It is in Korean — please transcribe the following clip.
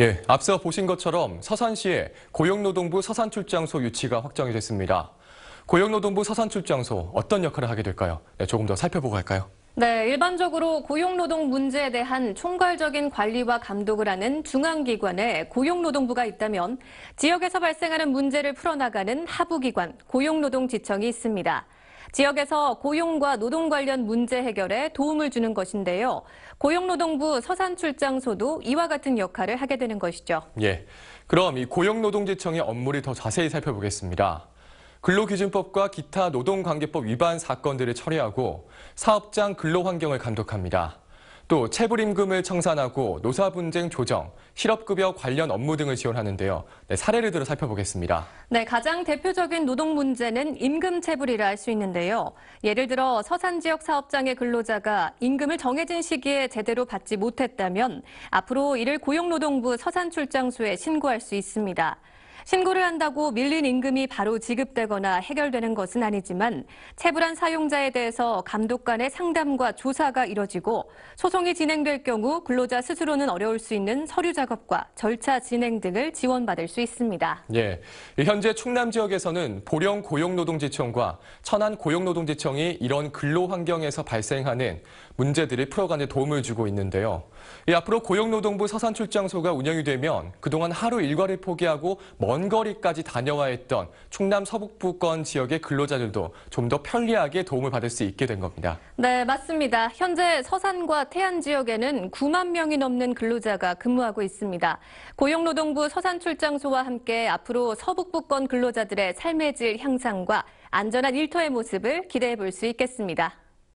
예, 앞서 보신 것처럼 서산시에 고용노동부 서산출장소 유치가 확정이 됐습니다. 고용노동부 서산출장소 어떤 역할을 하게 될까요? 네, 조금 더 살펴보고 할까요? 네, 일반적으로 고용노동 문제에 대한 총괄적인 관리와 감독을 하는 중앙기관에 고용노동부가 있다면 지역에서 발생하는 문제를 풀어나가는 하부기관 고용노동지청이 있습니다. 지역에서 고용과 노동 관련 문제 해결에 도움을 주는 것인데요. 고용노동부 서산 출장소도 이와 같은 역할을 하게 되는 것이죠. 예. 그럼 이 고용노동지청의 업무를 더 자세히 살펴보겠습니다. 근로기준법과 기타 노동관계법 위반 사건들을 처리하고 사업장 근로환경을 감독합니다. 또 체불임금을 청산하고 노사분쟁 조정, 실업급여 관련 업무 등을 지원하는데요. 네, 사례를 들어 살펴보겠습니다. 네, 가장 대표적인 노동 문제는 임금 체불이라 할 수 있는데요. 예를 들어 서산 지역 사업장의 근로자가 임금을 정해진 시기에 제대로 받지 못했다면 앞으로 이를 고용노동부 서산 출장소에 신고할 수 있습니다. 신고를 한다고 밀린 임금이 바로 지급되거나 해결되는 것은 아니지만 체불한 사용자에 대해서 감독 간의 상담과 조사가 이뤄지고 소송이 진행될 경우 근로자 스스로는 어려울 수 있는 서류 작업과 절차 진행 등을 지원받을 수 있습니다. 예, 현재 충남 지역에서는 보령 고용노동지청과 천안 고용노동지청이 이런 근로 환경에서 발생하는 문제들을 풀어가는 데 도움을 주고 있는데요. 이 앞으로 고용노동부 서산출장소가 운영이 되면 그동안 하루 일과를 포기하고 멀먼 거리까지 다녀와 했던 충남 서북부권 지역의 근로자들도 좀 더 편리하게 도움을 받을 수 있게 된 겁니다. 네, 맞습니다. 현재 서산과 태안 지역에는 9만 명이 넘는 근로자가 근무하고 있습니다. 고용노동부 서산 출장소와 함께 앞으로 서북부권 근로자들의 삶의 질 향상과 안전한 일터의 모습을 기대해 볼 수 있겠습니다.